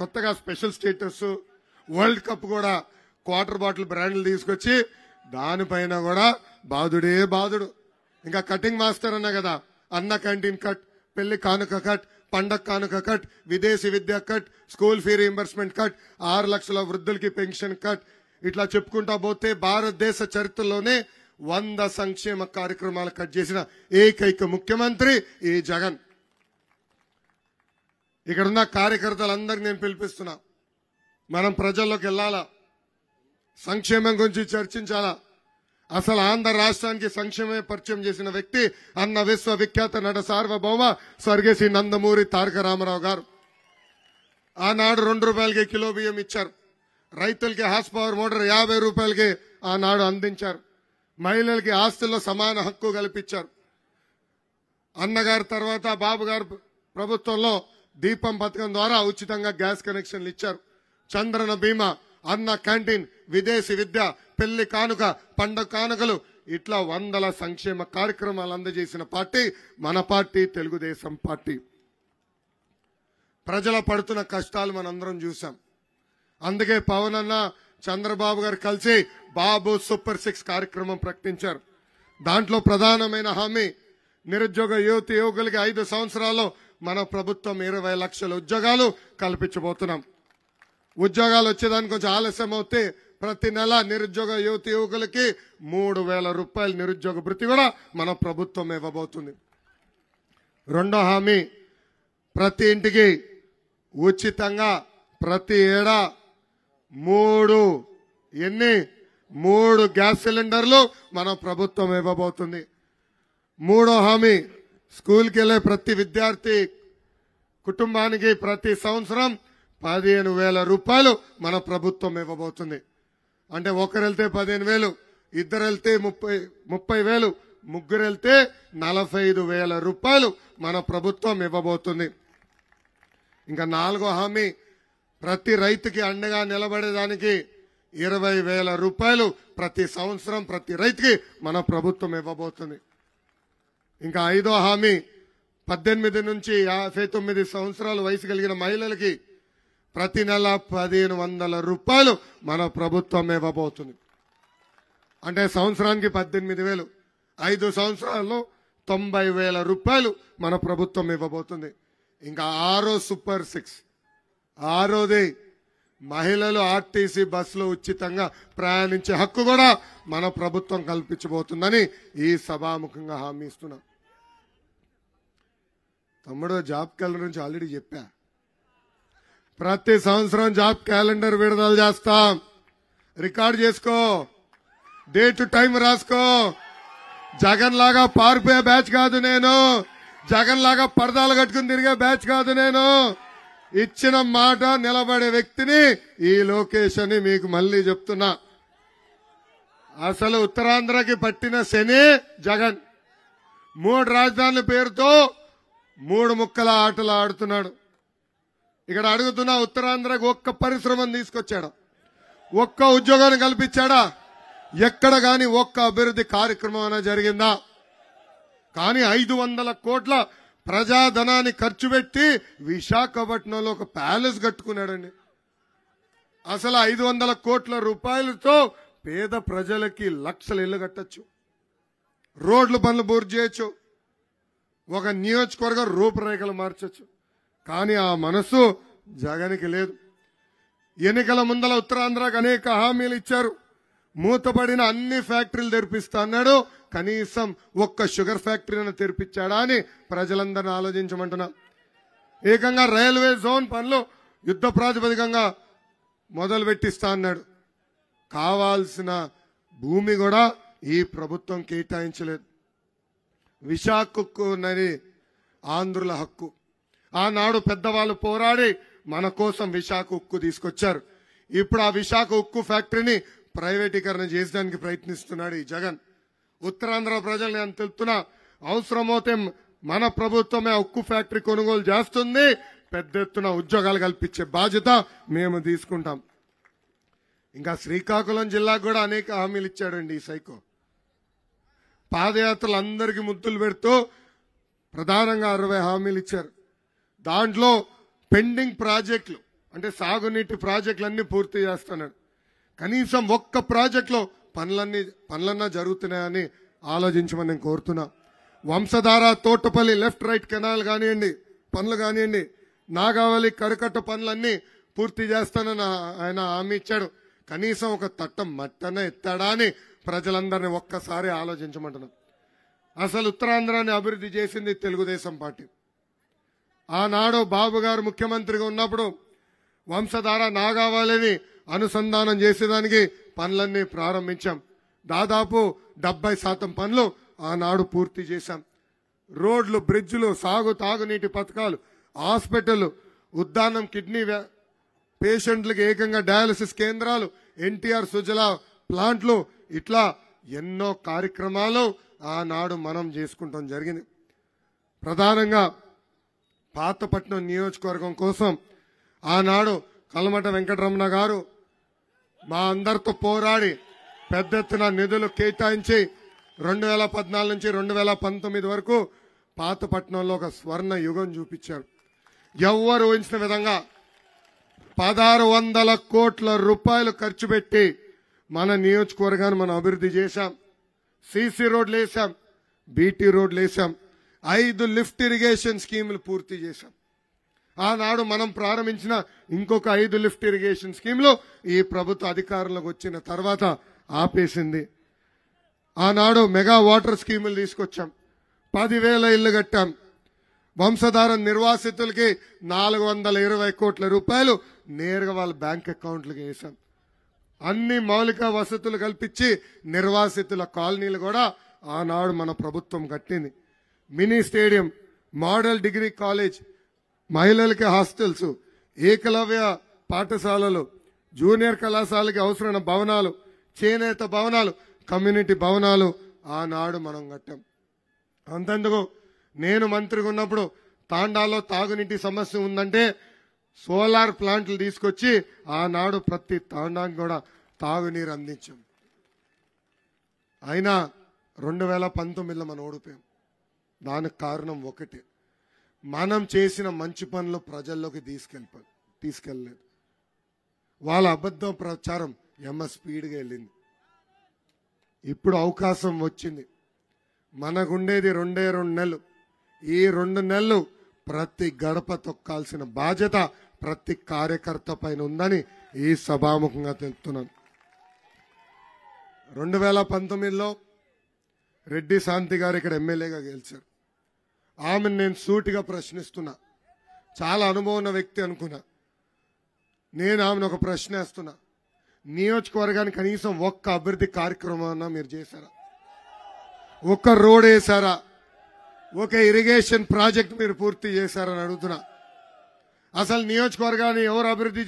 కొత్తగా special status world cup కూడా quarter bottle బ్రాండ్లు తీసుకొచ్చి దానిపైన కూడా బాధుడే బాధుడు ఇంకా కటింగ్ మాస్టర్ అన్నా కదా అన్న క్యాంటీన్ కట్ పెళ్లి కానుక కట్ పండగ కానుక కట్ విదేశీ విద్య cut school fee reimbursement cut ఆరు లక్షల వృద్ధులకి పెన్షన్ కట్ ఇట్లా చెప్పుకుంటా పోతే భారతదేశ చరిత్రలోనే వంద సంక్షేమ కార్యక్రమాలు కట్ చేసిన ఏకైక ముఖ్యమంత్రి ఈ జగన్ ఇక్కడున్న కార్యకర్తలందరికీ నేను పిలిపిస్తున్నా మనం ప్రజల్లోకి వెళ్ళాలా సంక్షేమం గురించి చర్చించాలా అసలు ఆంధ్ర రాష్ట్రానికి సంక్షేమే పరిచయం చేసిన వ్యక్తి అన్న విశ్వవిఖ్యాత నట సార్వభౌమ స్వర్గేశి నందమూరి తారక రామారావు గారు ఆనాడు రెండు రూపాయలకి కిలో బియ్యం ఇచ్చారు రైతులకి హాస్ పవర్ మోటార్ యాభై రూపాయలకి ఆనాడు అందించారు మహిళలకి ఆస్తుల్లో సమాన హక్కు కల్పించారు అన్నగారి తర్వాత బాబు గారు ప్రభుత్వంలో దీపం పథకం ద్వారా ఉచితంగా గ్యాస్ కనెక్షన్లు ఇచ్చారు చంద్రన బీమా అన్న క్యాంటీన్ విదేశీ విద్య పెళ్లి కానుక పండగ కానుకలు ఇట్లా వందల సంక్షేమ కార్యక్రమాలు అందజేసిన పార్టీ మన పార్టీ తెలుగుదేశం పార్టీ ప్రజల పడుతున్న కష్టాలు మనందరం చూసాం అందుకే పవన్ అన్న చంద్రబాబు గారు కలిసి బాబు సూపర్ సిక్స్ కార్యక్రమం ప్రకటించారు దాంట్లో ప్రధానమైన హామీ నిరుద్యోగ యువతి యువకులకి ఐదు సంవత్సరాల్లో మన ప్రభుత్వం ఇరవై లక్షల ఉద్యోగాలు కల్పించబోతున్నాం ఉద్యోగాలు వచ్చేదానికి కొంచెం ఆలస్యం అవుతే ప్రతి నెల నిరుద్యోగ యువతి యువకులకి మూడు వేల రూపాయల నిరుద్యోగ భృతి కూడా మన ప్రభుత్వం ఇవ్వబోతుంది రెండో హామీ ప్రతి ఇంటికి ఉచితంగా ప్రతి ఏడా మూడు ఎన్ని మూడు గ్యాస్ సిలిండర్లు మన ప్రభుత్వం ఇవ్వబోతుంది మూడో హామీ స్కూల్కి వెళ్ళే ప్రతి విద్యార్థి కుటుంబానికి ప్రతి సంవత్సరం పదిహేను వేల రూపాయలు మన ప్రభుత్వం ఇవ్వబోతుంది అంటే ఒకరు వెళ్తే పదిహేను వేలు ఇద్దరు వెళ్తే ముప్పై ముప్పై వేలు ముగ్గురు వెళ్తే నలభై వేల రూపాయలు మన ప్రభుత్వం ఇవ్వబోతుంది ఇంకా నాలుగో హామీ ప్రతి రైతుకి అండగా నిలబడేదానికి ఇరవై వేల రూపాయలు ప్రతి సంవత్సరం ప్రతి రైతుకి మన ప్రభుత్వం ఇవ్వబోతుంది ఇంకా ఐదో హామీ పద్దెనిమిది నుంచి యాభై తొమ్మిది సంవత్సరాల వయసు కలిగిన మహిళలకి ప్రతి నెల పదిహేను వందల రూపాయలు మన ప్రభుత్వం ఇవ్వబోతుంది అంటే సంవత్సరానికి పద్దెనిమిది వేలు ఐదు సంవత్సరాల్లో తొంభై వేల రూపాయలు మన ప్రభుత్వం ఇవ్వబోతుంది ఇంకా ఆరో సూపర్ సిక్స్ ఆరోది మహిళలు ఆర్టీసీ బస్సులో ఉచితంగా ప్రయాణించే హక్కు కూడా మన ప్రభుత్వం కల్పించబోతుందని ఈ సభాముఖంగా హామీ ఇస్తున్నాం తమ్ముడు జాబ్ క్యాలెండర్ నుంచి ఆల్రెడీ చెప్పా ప్రతి సంవత్సరం జాబ్ క్యాలెండర్ విడుదల చేస్తాం రికార్డ్ చేసుకో డేట్ టైం రాసుకో జగన్ లాగా పారిపోయే బ్యాచ్ కాదు నేను జగన్ లాగా పరదాలు కట్టుకుని తిరిగే బ్యాచ్ కాదు నేను ఇచ్చిన మాట నిలబడే వ్యక్తిని ఈ లొకేషన్ మీకు మళ్ళీ చెప్తున్నా అసలు ఉత్తరాంధ్రకి పట్టిన శని జగన్ మూడు రాజధానుల పేరుతో మూడు ముక్కల ఆటలు ఆడుతున్నాడు ఇక్కడ అడుగుతున్న ఉత్తరాంధ్రకు ఒక్క పరిశ్రమను తీసుకొచ్చాడా ఒక్క ఉద్యోగాన్ని కల్పించాడా ఎక్కడ గాని ఒక్క అభివృద్ధి కార్యక్రమం జరిగిందా కానీ ఐదు వందల కోట్ల ప్రజాధనాన్ని ఖర్చు పెట్టి విశాఖపట్నంలో ఒక ప్యాలెస్ కట్టుకున్నాడండి అసలు ఐదు వందల కోట్ల రూపాయలతో పేద ప్రజలకి లక్షలు ఇల్లు కట్టచ్చు రోడ్లు పనులు పూర్తి చేయొచ్చు ఒక నియోజకవర్గ రూపురేఖలు మార్చచ్చు కానీ ఆ మనస్సు జగనికి లేదు ఎన్నికల ముందల ఉత్తరాంధ్రకు అనేక హామీలు ఇచ్చారు మూతపడిన అన్ని ఫ్యాక్టరీలు తెరిపిస్తా అన్నాడు కనీసం ఒక్క షుగర్ ఫ్యాక్టరీని తెరిపించాడా అని ప్రజలందరినీ ఆలోచించమంటున్నా ఏకంగా రైల్వే జోన్ పనులు యుద్ధ ప్రాతిపదికంగా మొదలు పెట్టిస్తా అన్నాడు కావాల్సిన భూమి కూడా ఈ ప్రభుత్వం కేటాయించలేదు విశాఖక్కునని ఆంధ్రుల హక్కు ఆనాడు పెద్దవాళ్ళు పోరాడి మన కోసం విశాఖ ఉక్కు తీసుకొచ్చారు ఇప్పుడు ఆ విశాఖ ఉక్కు ఫ్యాక్టరీని ప్రైవేటీకరణ చేయడానికి ప్రయత్నిస్తున్నాడు ఈ జగన్ ఉత్తరాంధ్ర ప్రజలు నేను తెలుపుతున్నా అవసరమవుతే మన ప్రభుత్వమే ఉక్కు ఫ్యాక్టరీ కొనుగోలు చేస్తుంది పెద్ద ఎత్తున ఉద్యోగాలు కల్పించే బాధ్యత మేము తీసుకుంటాం ఇంకా శ్రీకాకుళం జిల్లాకు కూడా అనేక హామీలు ఇచ్చాడండి ఈ సైకో పాదయాత్రలు అందరికీ ముద్దులు పెడుతూ ప్రధానంగా అరవై హామీలు ఇచ్చారు దాంట్లో పెండింగ్ ప్రాజెక్టులు అంటే సాగునీటి ప్రాజెక్టులన్నీ పూర్తి చేస్తున్నారు కనీసం ఒక్క ప్రాజెక్టులో పనులన్నీ పనులన్నా జరుగుతున్నాయని ఆలోచించమని నేను కోరుతున్నా Vamsadhara Thotapalli left right canal కానివ్వండి పనులు కానివ్వండి నాగావళి కరుకట్ట పనులన్నీ పూర్తి చేస్తానని ఆయన హామీ ఇచ్చాడు కనీసం ఒక తట్టం మట్టన ఎత్తాడా అని ప్రజలందరినీ ఒక్కసారి ఆలోచించమంటున్నాను అసలు ఉత్తరాంధ్రాన్ని అభివృద్ధి చేసింది తెలుగుదేశం పార్టీ ఆనాడు బాబు గారు ముఖ్యమంత్రిగా ఉన్నప్పుడు వంశధార నాగావాలని అనుసంధానం చేసేదానికి పనులన్నీ ప్రారంభించాం దాదాపు డెబ్బై శాతం పనులు ఆనాడు పూర్తి చేశాం రోడ్లు బ్రిడ్జ్లు సాగు తాగునీటి పథకాలు హాస్పిటల్ ఉద్దానం కిడ్నీ పేషెంట్లకు ఏకంగా డయాలసిస్ కేంద్రాలు ఎన్టీఆర్ సుజలా ప్లాంట్లు ఇట్లా ఎన్నో కార్యక్రమాలు ఆనాడు మనం చేసుకుంటాం జరిగింది ప్రధానంగా పాతపట్నం నియోజకవర్గం కోసం ఆనాడు కలమట వెంకటరమణ గారు మా అందరితో పోరాడి పెద్ద ఎత్తున నిధులు కేటాయించి రెండు వేల పద్నాలుగు నుంచి రెండు వేల పంతొమ్మిది వరకు పాతపట్నంలో ఒక స్వర్ణ యుగం చూపించారు ఎవ్వరు ఊహించిన విధంగా పదహారు వందల కోట్ల రూపాయలు ఖర్చు పెట్టి మన నియోజకవర్గాన్ని మనం అభివృద్ధి చేశాం సీసీ రోడ్లు వేసాం బీటీ రోడ్లు వేసాం ఐదు లిఫ్ట్ ఇరిగేషన్ స్కీములు పూర్తి చేశాం ఆనాడు మనం ప్రారంభించిన ఇంకొక ఐదు లిఫ్ట్ ఇరిగేషన్ స్కీమ్లో ఈ ప్రభుత్వ అధికారంలోకి వచ్చిన తర్వాత ఆపేసింది ఆనాడు మెగా వాటర్ స్కీములు తీసుకొచ్చాం పదివేల ఇల్లు కట్టాం వంశధార నిర్వాసితులకి నాలుగు కోట్ల రూపాయలు నేరుగా వాళ్ళ బ్యాంక్ అకౌంట్లకి వేసాం అన్ని మౌలిక వసతులు కల్పించి నిర్వాసితుల కాలనీలు కూడా ఆనాడు మన ప్రభుత్వం కట్టింది mini stadium model degree college మహిళలకి హాస్టల్స్ ఏకలవ్య పాఠశాలలు జూనియర్ కళాశాలకి అవసరమైన భవనాలు చేనేత భవనాలు కమ్యూనిటీ భవనాలు ఆనాడు మనం కట్టాం అంతెందుకు నేను మంత్రిగా ఉన్నప్పుడు తాండాలో తాగునీటి సమస్య ఉందంటే సోలార్ ప్లాంట్లు తీసుకొచ్చి ఆనాడు ప్రతి తాండానికి కూడా తాగునీరు అందించాం అయినా రెండు వేల పంతొమ్మిదిలో మనం ఓడిపోయాం దానికి కారణం ఒకటే మనం చేసిన మంచి పనులు ప్రజల్లోకి తీసుకెళ్ళ తీసుకెళ్ళలేదు వాళ్ళ అబద్ధం ప్రచారం ఎమ్మ స్పీడ్గా వెళ్ళింది ఇప్పుడు అవకాశం వచ్చింది మనకుండేది రెండే రెండు నెలలు ఈ రెండు నెలలు ప్రతి గడప తొక్కాల్సిన బాధ్యత ప్రతి కార్యకర్త పైన ఉందని ఈ సభాముఖంగా తెలుపుతున్నాను రెండు వేల పంతొమ్మిదిలో రెడ్డి శాంతి గారు ఇక్కడ ఎమ్మెల్యేగా గెలిచారు ఆమెను నేను సూటిగా ప్రశ్నిస్తున్నా చాలా అనుభవం ఉన్న వ్యక్తి అనుకున్నా నేను ఆమెను ఒక ప్రశ్న వేస్తున్నా నియోజకవర్గానికి కనీసం ఒక్క అభివృద్ధి కార్యక్రమం మీరు చేశారా ఒక్క రోడ్ వేశారా ఒక ఇరిగేషన్ ప్రాజెక్ట్ మీరు పూర్తి చేశారని అడుగుతున్నా అసలు నియోజకవర్గాన్ని ఎవరు అభివృద్ధి